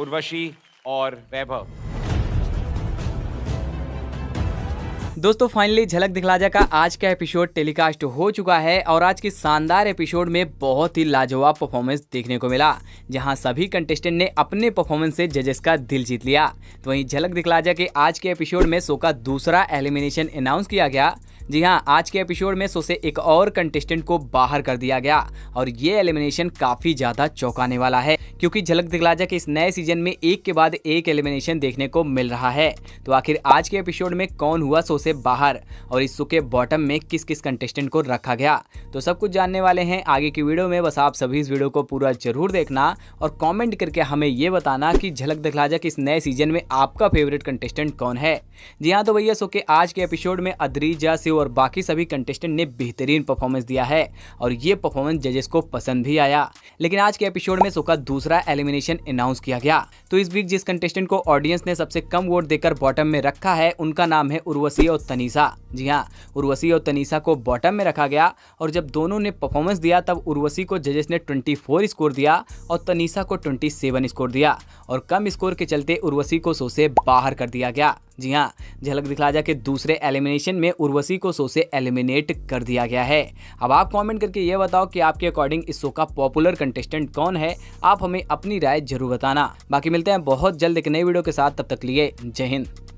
उर्वशी और वैभव दोस्तों फाइनली झलक दिखलाजा का आज का एपिसोड टेलीकास्ट हो चुका है और आज के शानदार एपिसोड में बहुत ही लाजवाब परफॉर्मेंस देखने को मिला जहां सभी कंटेस्टेंट ने अपने परफॉर्मेंस से जजेस का दिल जीत लिया तो वहीं झलक दिखलाजा के आज के एपिसोड में शो का दूसरा एलिमिनेशन अनाउंस किया गया जी हाँ आज के एपिसोड में सो से एक और कंटेस्टेंट को बाहर कर दिया गया और ये एलिमिनेशन काफ़ी ज़्यादा चौंकाने वाला है क्योंकि झलक दिखलाजा के इस नए सीजन में एक के बाद एक एलिमिनेशन देखने को मिल रहा है तो आखिर आज के एपिसोड में कौन हुआ सो से बाहर और इस शो के बॉटम में किस किस कंटेस्टेंट को रखा गया तो सब कुछ जानने वाले हैं आगे की वीडियो में बस आप सभी इस वीडियो को पूरा जरूर देखना और कॉमेंट करके हमें ये बताना कि झलक दिखलाजा के इस नए सीजन में आपका फेवरेट कंटेस्टेंट कौन है जी हाँ तो भैया सो के आज के एपिसोड में अद्रीजा से शिव और बाकी सभी कंटेस्टेंट ने बेहतरीन परफॉर्मेंस दिया है और ये परफॉर्मेंस जजेस को पसंद भी आया लेकिन आज के एपिसोड में सो का दूसरा एलिमिनेशन अनाउंस किया गया तो इस वीक जिस कंटेस्टेंट को ऑडियंस ने सबसे कम वोट देकर बॉटम में रखा है उनका नाम है उर्वशी और तनीसा जी हाँ उर्वशी और तनीसा को बॉटम में रखा गया और जब दोनों ने परफॉर्मेंस दिया तब उर्वशी को जजेस ने 24 स्कोर दिया और तनीसा को 27 स्कोर दिया और कम स्कोर के चलते उर्वशी को शो से बाहर कर दिया गया जी हाँ झलक जा के दूसरे एलिमिनेशन में उर्वशी को शो से एलिमिनेट कर दिया गया है अब आप कमेंट करके ये बताओ कि आपके अकॉर्डिंग इस शो का पॉपुलर कंटेस्टेंट कौन है आप हमें अपनी राय जरूर बताना बाकी मिलते हैं बहुत जल्द एक नई वीडियो के साथ तब तक लिए जय हिंद